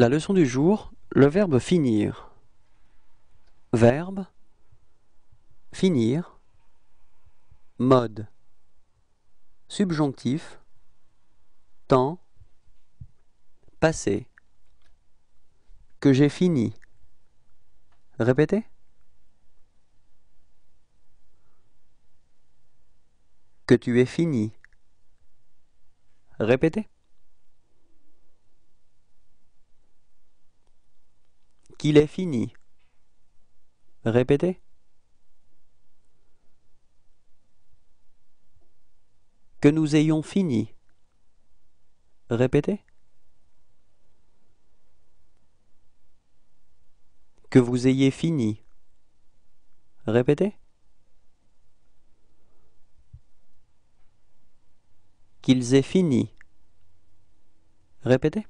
La leçon du jour, le verbe finir. Verbe finir mode subjonctif temps passé que j'ai fini. Répétez. Que tu es fini. Répétez. qu'il est fini. Répétez. Que nous ayons fini. Répétez. Que vous ayez fini. Répétez. Qu'ils aient fini. Répétez.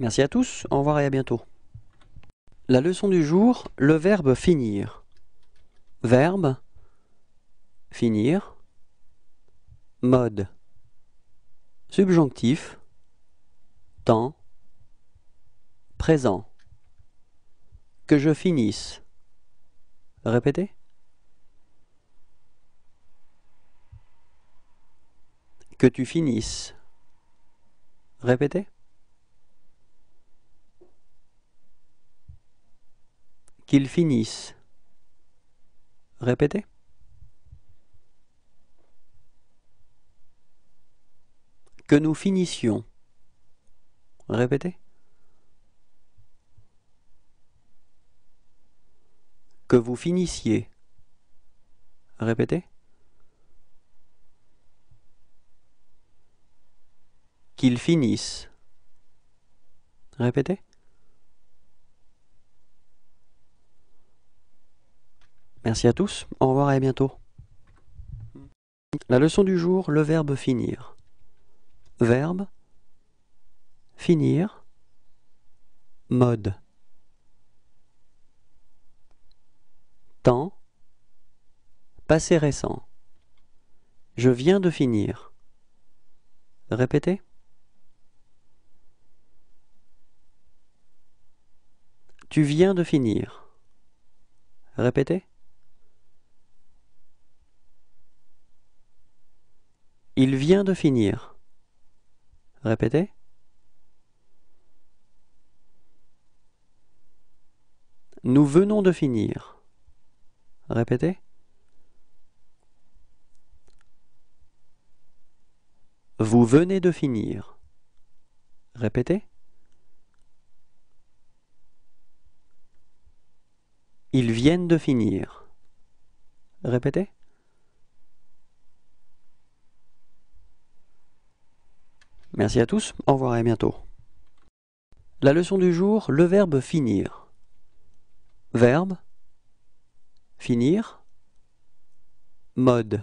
Merci à tous, au revoir et à bientôt. La leçon du jour, le verbe finir. Verbe finir mode subjonctif temps présent que je finisse. Répétez. Que tu finisses. Répétez. qu'ils finissent. Répétez. Que nous finissions. Répétez. Que vous finissiez. Répétez. Qu'ils finissent. Répétez. Merci à tous, au revoir et à bientôt. La leçon du jour, le verbe finir. Verbe finir mode temps passé récent. Je viens de finir. Répétez. Tu viens de finir. Répétez. Il vient de finir. Répétez. Nous venons de finir. Répétez. Vous venez de finir. Répétez. Ils viennent de finir. Répétez. Merci à tous, au revoir et à bientôt. La leçon du jour, le verbe finir. Verbe Finir Mode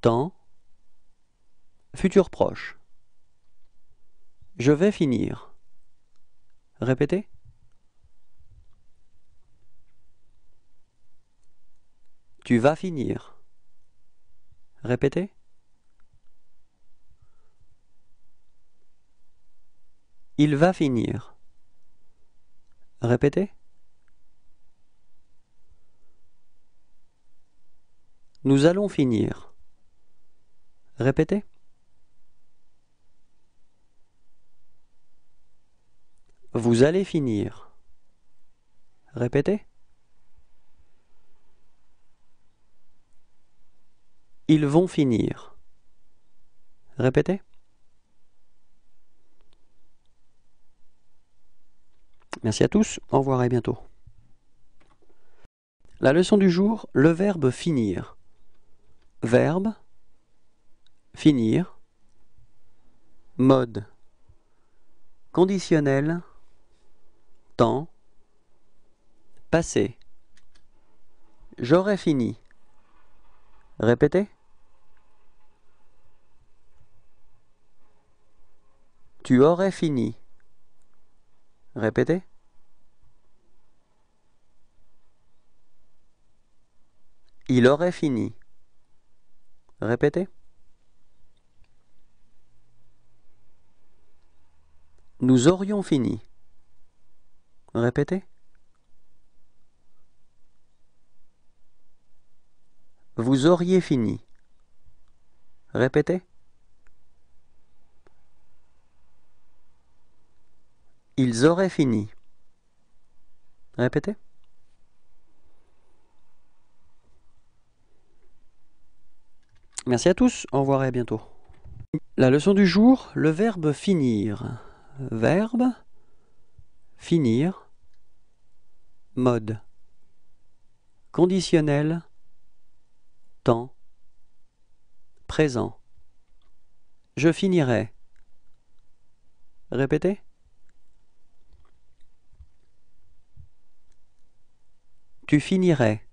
Temps Futur proche Je vais finir. Répétez. Tu vas finir. Répétez. Il va finir. Répétez. Nous allons finir. Répétez. Vous allez finir. Répétez. Ils vont finir. Répétez. Merci à tous, au revoir et bientôt. La leçon du jour, le verbe finir. Verbe, finir, mode, conditionnel, temps, passé. J'aurais fini. Répétez. Tu aurais fini. Répétez. Il aurait fini. Répétez. Nous aurions fini. Répétez. Vous auriez fini. Répétez. Ils auraient fini. Répétez. Merci à tous, au revoir et à bientôt. La leçon du jour, le verbe finir. Verbe, finir, mode, conditionnel, temps, présent. Je finirai. Répétez. Tu finirais.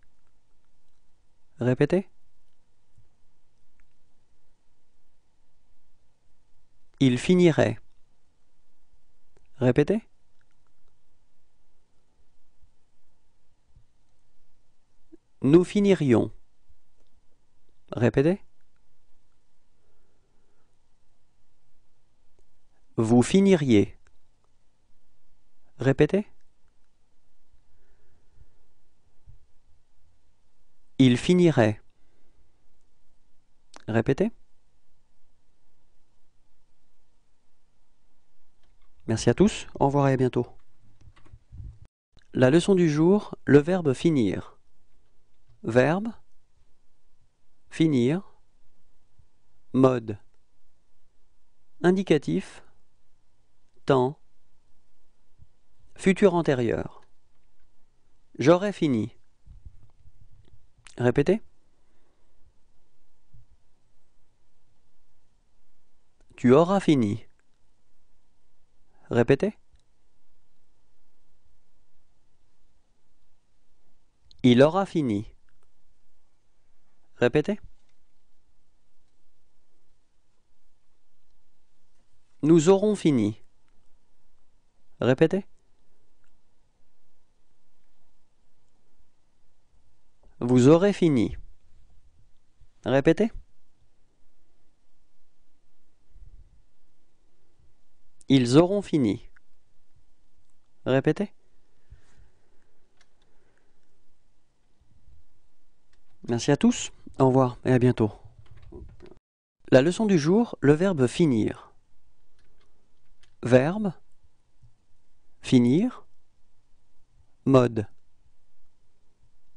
Répétez. Il finirait. Répétez. Nous finirions. Répétez. Vous finiriez. Répétez. Il finirait. Répétez. Merci à tous, au revoir et à bientôt. La leçon du jour, le verbe finir. Verbe finir mode indicatif temps futur antérieur J'aurai fini. Répétez. Tu auras fini. Répétez. Il aura fini. Répétez. Nous aurons fini. Répétez. Vous aurez fini. Répétez. Ils auront fini. Répétez. Merci à tous, au revoir et à bientôt. La leçon du jour, le verbe finir. Verbe finir mode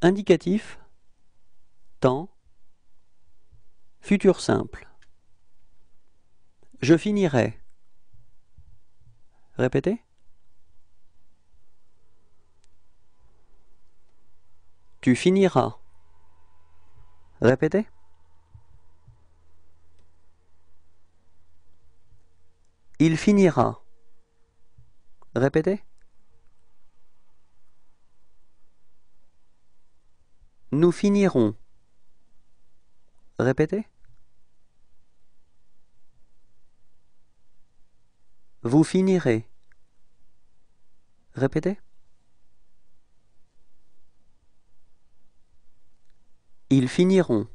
indicatif temps futur simple. Je finirai. Répétez. Tu finiras. Répétez. Il finira. Répétez. Nous finirons. Répétez. Vous finirez. Répétez. Ils finiront.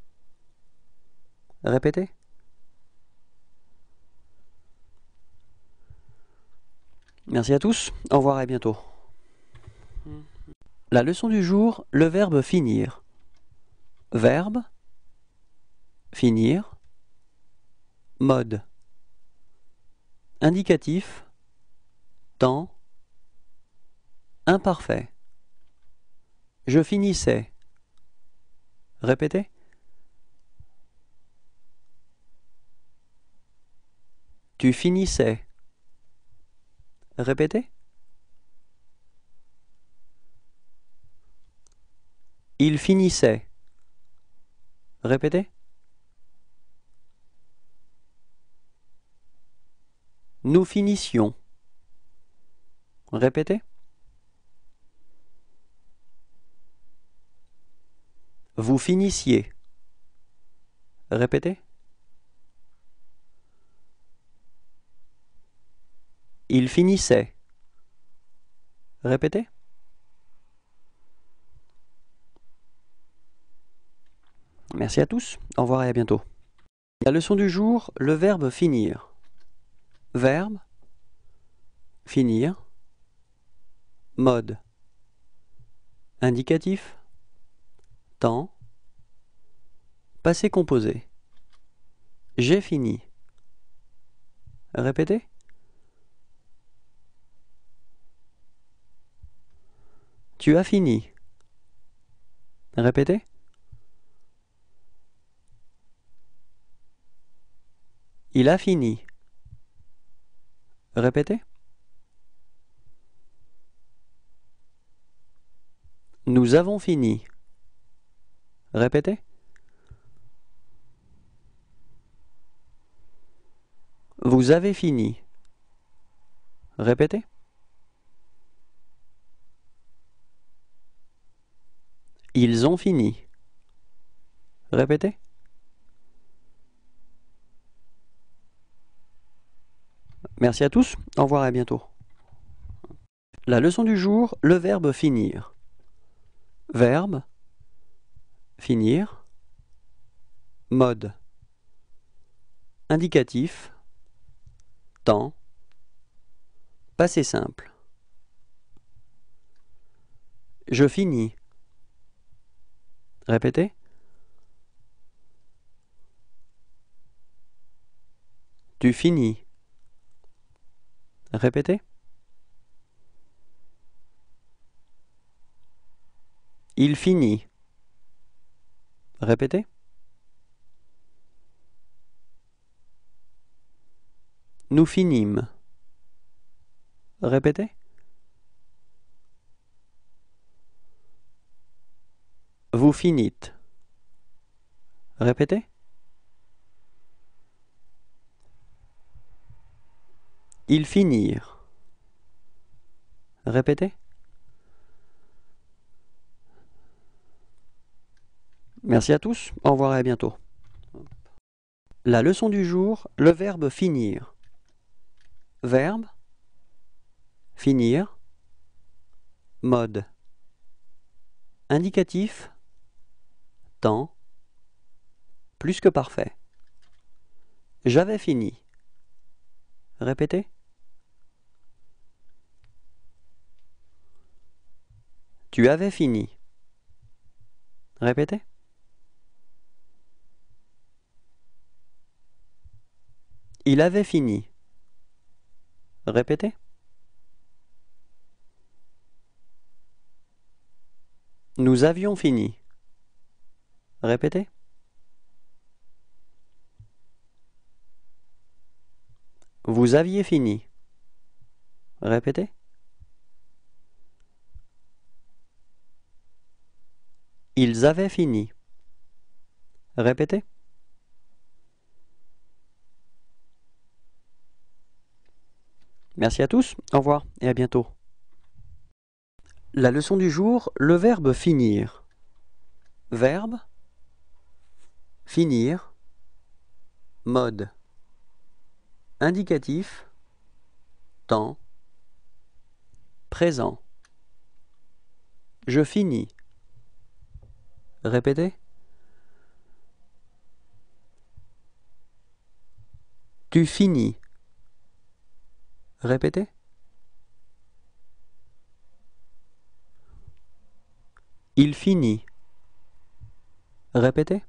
Répétez. Merci à tous, au revoir et à bientôt. La leçon du jour, le verbe finir. Verbe, finir, mode. Indicatif Temps Imparfait Je finissais Répétez Tu finissais Répétez Il finissait Répétez Nous finissions. Répétez. Vous finissiez. Répétez. Il finissait. Répétez. Merci à tous, au revoir et à bientôt. La leçon du jour, le verbe finir. Verbe Finir Mode Indicatif Temps Passé composé J'ai fini Répétez Tu as fini Répétez Il a fini Répétez. Nous avons fini. Répétez. Vous avez fini. Répétez. Ils ont fini. Répétez. Merci à tous, au revoir et à bientôt. La leçon du jour, le verbe finir. Verbe finir mode indicatif temps passé simple Je finis. Répétez. Tu finis. Répétez. Il finit. Répétez. Nous finîmes. Répétez. Vous finîtes. Répétez. Ils finirent. Répétez. Merci à tous, au revoir et à bientôt. La leçon du jour, le verbe finir. Verbe, finir, mode, indicatif, temps, plus que parfait. J'avais fini. Répétez. Tu avais fini. Répétez. Il avait fini. Répétez. Nous avions fini. Répétez. Vous aviez fini. Répétez. Ils avaient fini. Répétez. Merci à tous, au revoir et à bientôt. La leçon du jour, le verbe finir. Verbe finir mode indicatif temps présent. Je finis. Répétez. Tu finis. Répétez. Il finit. Répétez.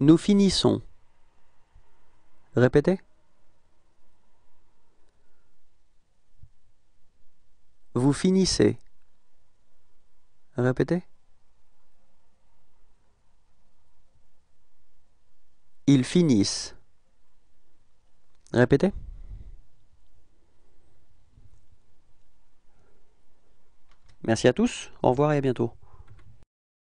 Nous finissons. Répétez. Vous finissez. Répétez. Ils finissent. Répétez. Merci à tous, au revoir et à bientôt.